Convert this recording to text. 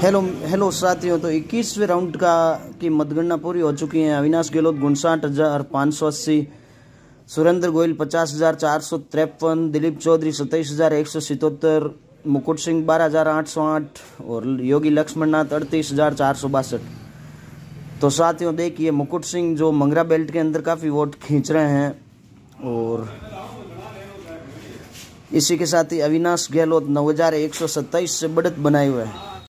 hello hello साथियों तो इक्कीसवें राउंड का की मतगणना पूरी हो चुकी है अविनाश गहलोत गुणसाठ हज़ार पाँच सौ अस्सी सुरेंद्र गोयल पचास हज़ार चार सौ तिरपन दिलीप चौधरी सत्ताईस हज़ार एक सौ सितहत्तर मुकुट सिंह बारह हज़ार आठ सौ आठ और योगी लक्ष्मणनाथ अड़तीस हज़ार चार सौ बासठ तो साथियों देखिए मुकुट सिंह जो मंगरा बेल्ट के अंदर काफ़ी वोट खींच रहे हैं और इसी के साथ ही अविनाश गहलोत नौ हज़ार एक सौ सत्ताईस से बढ़त बनाए हुए हैं